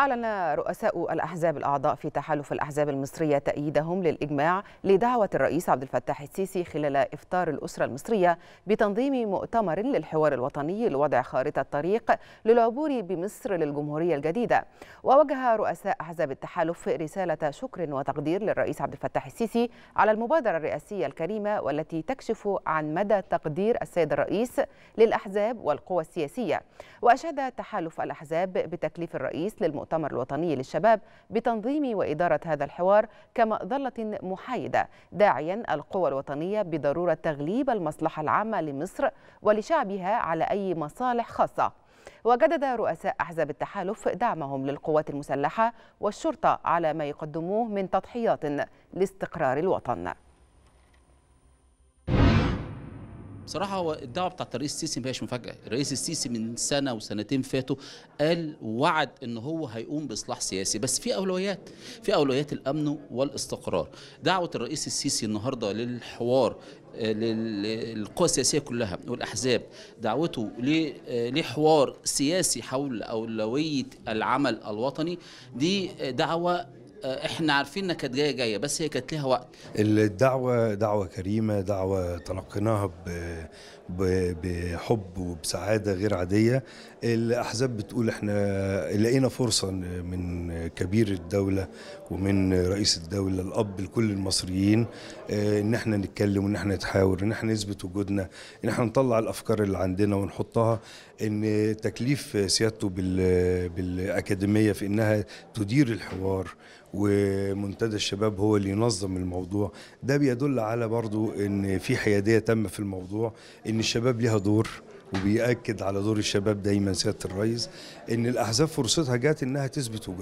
أعلن رؤساء الأحزاب الأعضاء في تحالف الأحزاب المصرية تأييدهم للإجماع لدعوة الرئيس عبد الفتاح السيسي خلال إفطار الأسرة المصرية بتنظيم مؤتمر للحوار الوطني لوضع خارطة طريق للعبور بمصر للجمهورية الجديدة ووجه رؤساء أحزاب التحالف رسالة شكر وتقدير للرئيس عبد الفتاح السيسي على المبادرة الرئاسية الكريمة والتي تكشف عن مدى تقدير السيد الرئيس للأحزاب والقوى السياسية وأشاد تحالف الأحزاب بتكليف الرئيس للمؤتمر المؤتمر الوطني للشباب بتنظيم وإدارة هذا الحوار كمظلة محايدة داعيا القوى الوطنية بضرورة تغليب المصلحة العامة لمصر ولشعبها على أي مصالح خاصة وجدد رؤساء أحزاب التحالف دعمهم للقوات المسلحة والشرطة على ما يقدموه من تضحيات لاستقرار الوطن بصراحه هو الدعوه بتاعت الرئيس السيسي ما هياش مفاجاه، الرئيس السيسي من سنه وسنتين فاتوا قال وعد ان هو هيقوم باصلاح سياسي، بس في اولويات، في اولويات الامن والاستقرار. دعوه الرئيس السيسي النهارده للحوار آه، للقوى السياسيه كلها والاحزاب دعوته آه، لحوار سياسي حول اولويه العمل الوطني دي دعوه آه، احنا عارفين انها كانت جايه جايه بس هي كانت ليها وقت الدعوه دعوه كريمه دعوه تلقيناها بحب وبسعاده غير عاديه الاحزاب بتقول احنا لقينا فرصه من كبير الدوله ومن رئيس الدوله الاب لكل المصريين آه، ان احنا نتكلم وان احنا نتحاور ان احنا نثبت وجودنا ان احنا نطلع الافكار اللي عندنا ونحطها ان تكليف سيادته بالاكاديميه في انها تدير الحوار ومنتدى الشباب هو اللي ينظم الموضوع ده بيدل على برضو ان في حياديه تامه في الموضوع ان الشباب ليها دور وبيأكد على دور الشباب دايما سيادة الرئيس ان الاحزاب فرصتها جات انها تثبت وجودها